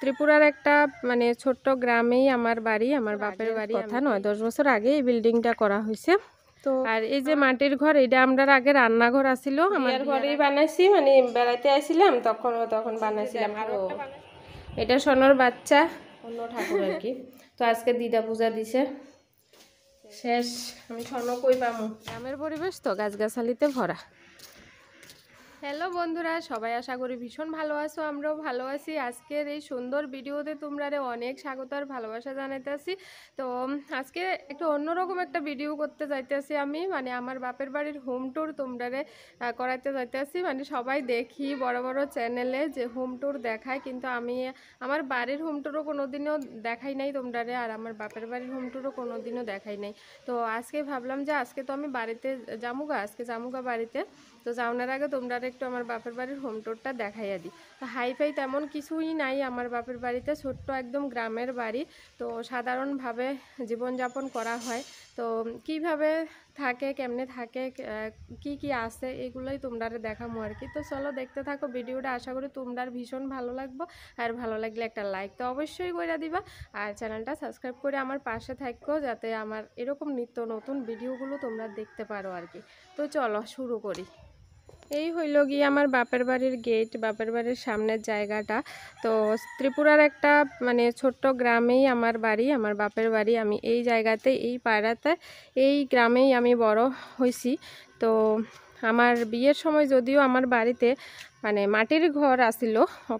ত্রিপুরার একটা মানে ছোট্ট গ্রামেই আমার বাড়ি আমার বাপের বাড়ি কথা নয় দশ বছর আগে এই বিল্ডিংটা করা হয়েছে তো আর এই যে মাটির ঘর এটা আমরা আগে রান্নাঘর আসিল আমার ঘরেই বানাইছি মানে বেড়াইতে আসছিলাম তখন তখন বানাইছিলাম আরও এটা সোনর বাচ্চা অন্য ঠাকুর আর কি তো আজকে দিদা পূজা দিছে শেষ আমি স্বর্ণ কই গ্রামের পরিবেশ তো গাছগাছালিতে ভরা হ্যালো বন্ধুরা সবাই আশা করি ভীষণ ভালো আছো আমরাও ভালো আছি আজকের এই সুন্দর ভিডিওতে তোমরা অনেক স্বাগত আর ভালোবাসা আসি তো আজকে একটু অন্যরকম একটা ভিডিও করতে যাইতেছি আমি মানে আমার বাপের বাড়ির হোম ট্যুর তোমরা করাইতে যাইতেছি মানে সবাই দেখি বড় বড় চ্যানেলে যে হোম ট্যুর দেখায় কিন্তু আমি আমার বাড়ির হোম ট্যুরও কোনো দিনও দেখাই নাই তোমরা আর আমার বাপের বাড়ির হোম ট্যুরও কোনো দিনও দেখাই নাই তো আজকে ভাবলাম যে আজকে তো আমি বাড়িতে জামুগা আজকে জামুগা বাড়িতে তো যাওনার আগে তোমরা একটু আমার বাপের বাড়ির হোম টোরটা দেখাইয়া দিই তো হাইফাই তেমন কিছুই নাই আমার বাপের বাড়িতে ছোট্ট একদম গ্রামের বাড়ি তো সাধারণভাবে জীবনযাপন করা হয় তো কিভাবে থাকে কেমনে থাকে কি কি আছে এগুলোই তোমরা দেখামো আর কি তো চলো দেখতে থাকো ভিডিওটা আশা করি তোমরা ভীষণ ভালো লাগবো আর ভালো লাগলে একটা লাইক তো অবশ্যই করে দিবা আর চ্যানেলটা সাবস্ক্রাইব করে আমার পাশে থাকো যাতে আমার এরকম নিত্য নতুন ভিডিওগুলো তোমরা দেখতে পারো আর কি তো চলো শুরু করি এই হইল গিয়ে আমার বাপের বাড়ির গেট বাপের বাড়ির সামনের জায়গাটা তো ত্রিপুরার একটা মানে ছোট্ট গ্রামেই আমার বাড়ি আমার বাপের বাড়ি আমি এই জায়গাতে এই পাড়াতে এই গ্রামেই আমি বড় হয়েছি তো আমার বিয়ের সময় যদিও আমার বাড়িতে মানে মাটির ঘর আসিল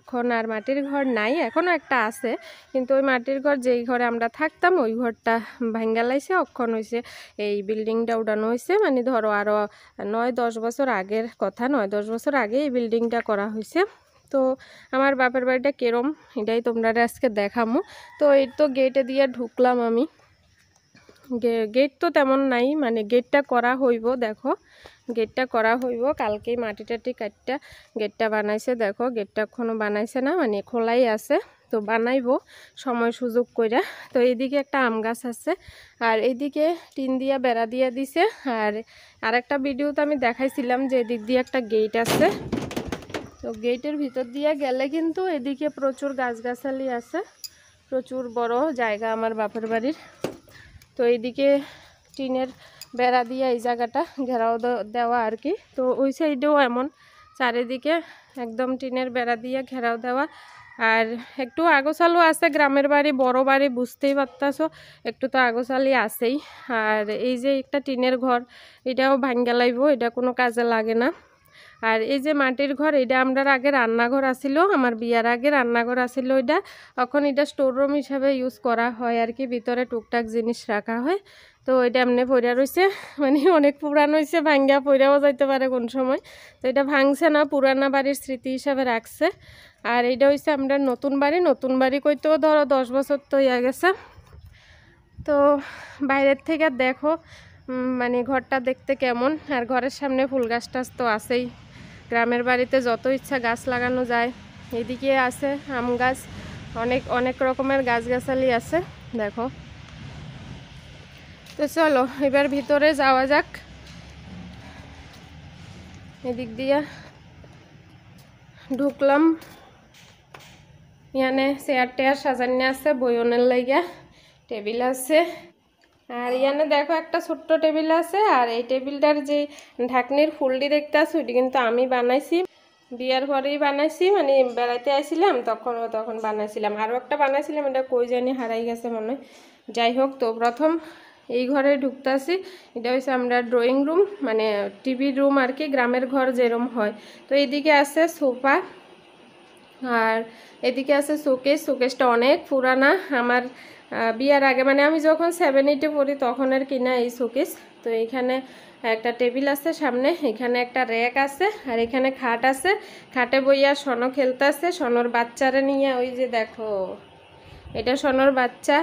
এখন আর মাটির ঘর নাই এখনও একটা আছে কিন্তু ওই মাটির ঘর যেই ঘরে আমরা থাকতাম ওই ঘরটা ভাঙ্গা লাইছে অক্ষণ হয়েছে এই বিল্ডিংটা উড়ানো হয়েছে মানে ধরো আরও নয় দশ বছর আগের কথা নয় দশ বছর আগে এই বিল্ডিংটা করা হয়েছে তো আমার বাপের বাড়িটা কেরম এটাই তোমরা আজকে দেখামো তো এই তো গেটে দিয়ে ঢুকলাম আমি গেট তো তেমন নাই মানে গেটটা করা হইব দেখো গেটটা করা হইব কালকেই মাটি টাটি কাটটা গেটটা বানাইছে দেখো গেটটা এখনও বানাইছে না মানে খোলাই আছে তো বানাইব সময় সুযোগ কইরা তো এইদিকে একটা আম গাছ আছে আর এইদিকে টিন দিয়া বেড়া দিয়া দিছে আর আরেকটা ভিডিও তো আমি দেখাইছিলাম যে এদিক দিয়ে একটা গেট আছে তো গেটের ভিতর দিয়ে গেলে কিন্তু এদিকে প্রচুর গাছগাছালি আছে প্রচুর বড় জায়গা আমার বাপের বাড়ির তো এইদিকে টিনের বেড়া দিয়ে এই জায়গাটা ঘেরাও দেওয়া আর কি তো ওই সাইডেও এমন চারিদিকে একদম টিনের বেড়া দিয়ে ঘেরাও দেওয়া আর একটু আগোছালও আছে গ্রামের বাড়ি বড় বাড়ি বুঝতেই পারতাছো একটু তো আগোছালি আছেই আর এই যে একটা টিনের ঘর এটাও ভাঙ্গে লাগব এটা কোনো কাজে লাগে না আর এই যে মাটির ঘর এটা আমরা আগে রান্নাঘর আসিল আমার বিয়ার আগে রান্নাঘর আসিল এটা এখন এটা স্টোররুম হিসাবে ইউজ করা হয় আর কি ভিতরে টুকটাক জিনিস রাখা হয় তো এটা এমনি পইরা রয়েছে মানে অনেক পুরানো হয়েছে ভাঙ্গা পইরাও যাইতে পারে কোন সময় তো এটা ভাঙছে না পুরানা বাড়ির স্মৃতি হিসাবে রাখছে আর এইটা হয়েছে আমরা নতুন বাড়ি নতুন বাড়ি কইতেও ধরো দশ বছর তো ইয়ে গেছে তো বাইরের থেকে দেখো মানে ঘরটা দেখতে কেমন আর ঘরের সামনে ফুল গাছ টাছ তো আছেই গ্রামের বাড়িতে যত ইচ্ছা গাছ লাগানো যায় এদিকে আছে আম গাছ অনেক অনেক রকমের গাছগাছালি আছে দেখো তো চলো এবার ভিতরে যাওয়া যাক এদিক দিয়া ঢুকলাম ইয়ানে চেয়ার টেয়ার সাজান্য আছে বয়নের লাগিয়া টেবিল আছে আর ইয়ানে দেখো একটা ছোট্ট টেবিল আছে আর এই টেবিলটার যে ঢাকনির ফুলটি দেখতে আছে ওইটি কিন্তু আমি বানাইছি বিয়ার পরেই বানাইছি মানে বেড়াইতে আসছিলাম তখন তখন বানাইছিলাম আরও একটা বানাইছিলাম এটা কই জানি হারাই গেছে মনে হয় যাই হোক তো প্রথম এই ঘরে ঢুকতেছি এটা হচ্ছে আমরা ড্রয়িং রুম মানে টিভি রুম আর কি গ্রামের ঘর যেরম হয় তো এদিকে আছে সোফা আর এদিকে আছে শোকেস শোকেসটা অনেক পুরানা আমার বিয়ার আগে মানে আমি যখন সেভেন এইটে পড়ি তখন আর কিনা এই শোকেস তো এখানে একটা টেবিল আছে সামনে এখানে একটা র্যাক আছে আর এখানে খাট আছে খাটে বইয়া সনো আছে সনোর বাচ্চারা নিয়ে ওই যে দেখো এটা সনোর বাচ্চা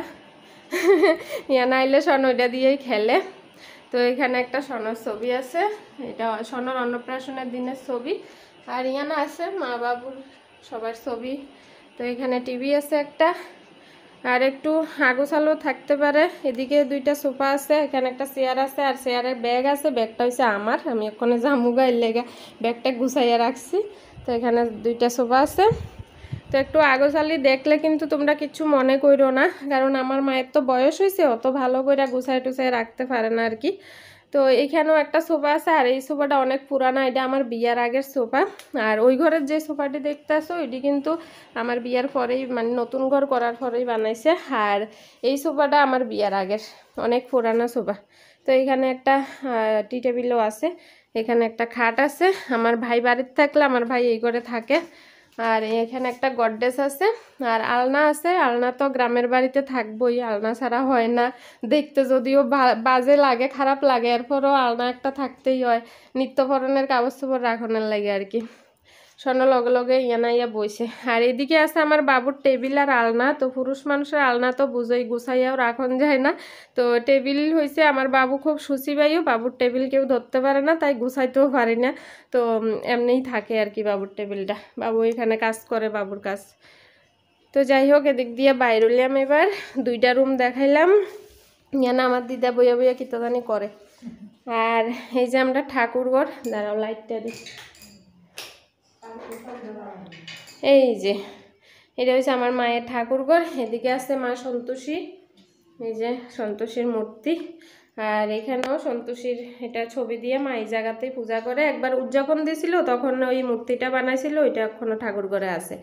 ইয়া আইলে স্বর্ণ ওইটা দিয়েই খেলে তো এখানে একটা স্বর্ণর ছবি আছে এটা স্বর্ণর অন্নপ্রাশনের দিনের ছবি আর ইয়ানা আছে মা বাবুর সবার ছবি তো এখানে টিভি আছে একটা আর একটু আগোছালো থাকতে পারে এদিকে দুইটা সোফা আছে এখানে একটা চেয়ার আছে আর চেয়ারের ব্যাগ আছে ব্যাগটা হচ্ছে আমার আমি এক্ষণে জামুগা লেগে ব্যাগটা গুছাইয়া রাখছি তো এখানে দুইটা সোফা আছে তো একটু আগোছালি দেখলে কিন্তু তোমরা কিছু মনে করো না কারণ আমার মায়ের তো বয়স হয়েছে অত ভালো করে গুছায় টুছায় রাখতে পারে না আর কি তো এখানেও একটা সোফা আছে আর এই সোফাটা অনেক পুরানা এটা আমার বিয়ার আগের সোফা আর ওই ঘরের যে সোফাটি দেখতে আসো ওইটি কিন্তু আমার বিয়ার পরেই মানে নতুন ঘর করার পরেই বানাইছে আর এই সোফাটা আমার বিয়ার আগের অনেক পুরানা সোফা তো এখানে একটা টি টেবিলও আছে এখানে একটা খাট আছে আমার ভাই বাড়িতে থাকলে আমার ভাই এই ঘরে থাকে আর এখানে একটা গডডেস আছে আর আলনা আছে আলনা তো গ্রামের বাড়িতে থাকবোই আলনা ছাড়া হয় না দেখতে যদিও বাজে লাগে খারাপ লাগে এরপরও আলনা একটা থাকতেই হয় নিত্যপরণের কাগজ সবর রাখনের লাগে আর কি স্বর্ণ লগে লগে ইয়ানাইয়া বইছে আর এদিকে আছে আমার বাবুর টেবিল আর আলনা তো পুরুষ মানুষের আলনা তো বুঝোই গুছাইয়াও রাখন যায় না তো টেবিল হয়েছে আমার বাবু খুব সুচিবাইও বাবুর টেবিল কেউ ধরতে পারে না তাই গুছাইতেও পারি না তো এমনিই থাকে আর কি বাবুর টেবিলটা বাবু এখানে কাজ করে বাবুর কাজ তো যাই হোক এদিক দিয়ে বাইর হইলাম এবার দুইটা রুম দেখাইলাম ইয়ানা আমার দিদা বইয়া বইয়া কিতদানি করে আর এই যে আমরা ঠাকুরগড় দাঁড়াও লাইটটা দিই এই যে এটা হচ্ছে আমার মায়ের ঠাকুরঘর এদিকে আছে মা সন্তোষী এই যে সন্তোষীর মূর্তি আর এখানেও সন্তোষীর এটা ছবি দিয়ে মা এই জায়গাতেই পূজা করে একবার উদযাপন দিয়েছিল তখন ওই মূর্তিটা বানাইছিল ওইটা এখনও ঠাকুর ঘরে আছে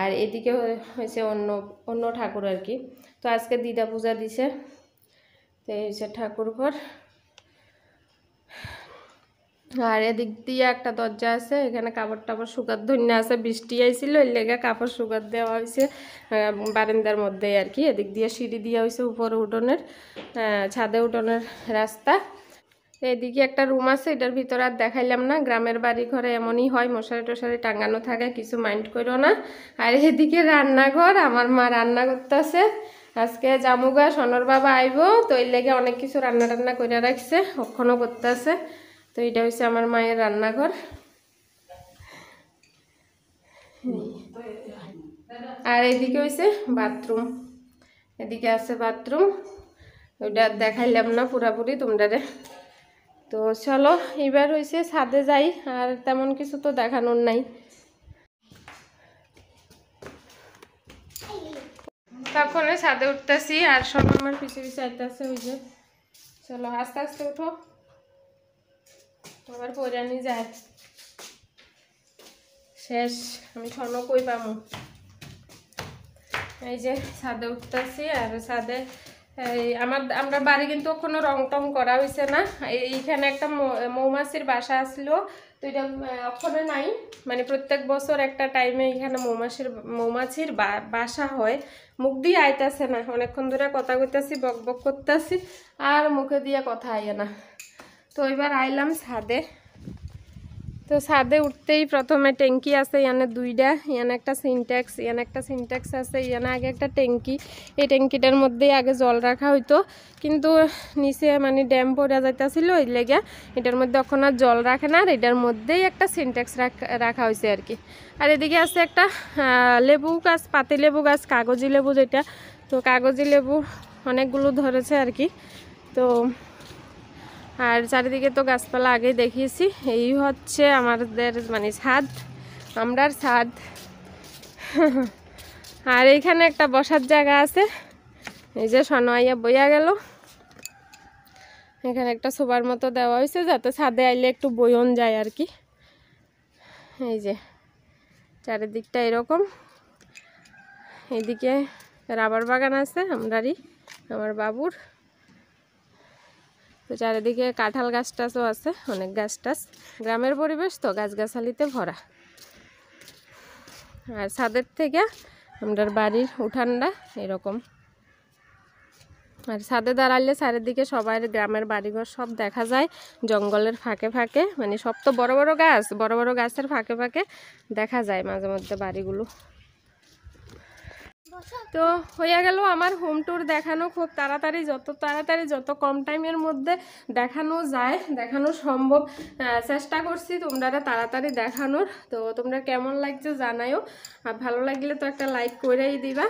আর এদিকে হয়েছে অন্য অন্য ঠাকুর আর কি তো আজকে দিদা পূজা দিছে তো এই হচ্ছে ঠাকুর ঘর আর এদিক দিয়ে একটা দরজা আছে এখানে কাপড় টাপড় শুকার ধন্য আছে বৃষ্টি আইছিল এর লেগে কাপড় শুকার দেওয়া হয়েছে বারান্দার মধ্যে আর কি এদিক দিয়ে সিঁড়ি দেওয়া হয়েছে উপরে উঠোনের ছাদে উঠোনের রাস্তা এদিকে একটা রুম আছে এটার ভিতর আর দেখাইলাম না গ্রামের বাড়ি ঘরে এমনই হয় মশারি টশারি টাঙ্গানো থাকে কিছু মাইন্ড করো না আর এদিকে রান্নাঘর আমার মা রান্না আছে আজকে জামুগা সনর বাবা আইব তো এর লেগে অনেক কিছু রান্না টান্না করে রাখছে অক্ষণও আছে তো এটা হচ্ছে আমার মায়ের রান্নাঘর আর এদিকে হয়েছে বাথরুম এদিকে আছে বাথরুম ওইটা দেখাইলাম না পুরাপুরি তোমরারে তো চলো এবার হয়েছে ছাদে যাই আর তেমন কিছু তো দেখানোর নাই তখন ছাদে উঠতেছি আর সব আমার পিছিয়ে পিছিয়ে আইতেছে ওই যে চলো আস্তে আস্তে উঠো এবার পৈরানি যায় শেষ আমি স্বর্ণ কই পামু এই যে ছাদে উঠতেছি আর ছাদে আমার আমরা বাড়ি কিন্তু কোনো রং টং করা হয়েছে না এইখানে একটা মৌমাছির বাসা আসলো তো এটা ওখানে নাই মানে প্রত্যেক বছর একটা টাইমে এখানে মৌমাছির মৌমাছির বাসা হয় মুখ দিয়ে আইতাছে না অনেকক্ষণ ধরে কথা কইতাছি বক বক করতেছি আর মুখে দিয়ে কথা আইয়ে না তো এবার আইলাম ছাদে তো ছাদে উঠতেই প্রথমে ট্যাঙ্কি আছে ইয়ানে দুইটা ইয়ানে একটা সিনট্যাক্স ইয়ানে একটা সিনট্যাক্স আছে ইয়ানে আগে একটা ট্যাঙ্কি এই ট্যাঙ্কিটার মধ্যেই আগে জল রাখা হইতো কিন্তু নিচে মানে ড্যাম পড়া যাইতেছিল ওই লেগে এটার মধ্যে এখন আর জল রাখে না আর এটার মধ্যেই একটা সিনট্যাক্স রাখা হয়েছে আর কি আর এদিকে আছে একটা লেবু গাছ পাতি লেবু গাছ কাগজি লেবু যেটা তো কাগজি লেবু অনেকগুলো ধরেছে আর কি তো আর চারিদিকে তো গাছপালা আগে দেখিয়েছি এই হচ্ছে আমাদের মানে ছাদ আমরার ছাদ আর এইখানে একটা বসার জায়গা আছে এই যে সনোয়াইয়া বইয়া গেল এখানে একটা সোবার মতো দেওয়া হয়েছে যাতে ছাদে আইলে একটু বয়ন যায় আর কি এই যে চারিদিকটা এরকম এদিকে রাবার বাগান আছে আমরারই আমার বাবুর তো চারিদিকে কাঁঠাল গাছ টাছও আছে অনেক গাছ টাছ গ্রামের পরিবেশ তো গাছগাছালিতে ভরা আর ছাদের থেকে আমাদের বাড়ির উঠানটা এরকম আর ছাদে দাঁড়ালে চারিদিকে সবাই গ্রামের বাড়িঘর সব দেখা যায় জঙ্গলের ফাঁকে ফাঁকে মানে সব তো বড় বড় গাছ বড় বড় গাছের ফাঁকে ফাঁকে দেখা যায় মাঝে মধ্যে বাড়িগুলো তো হইয়া গেল আমার হোম ট্যুর দেখানো খুব তাড়াতাড়ি যত তাড়াতাড়ি যত কম টাইমের মধ্যে দেখানো যায় দেখানো সম্ভব চেষ্টা করছি তোমরা তাড়াতাড়ি দেখানোর তো তোমরা কেমন লাগছে জানাইও আর ভালো লাগলে তো একটা লাইক করেই দিবা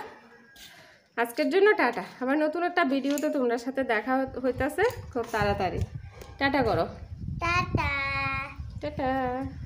আজকের জন্য টাটা আমার নতুন একটা ভিডিওতে তোমরা সাথে দেখা হইতাছে খুব তাড়াতাড়ি টাটা করো টাটা টাটা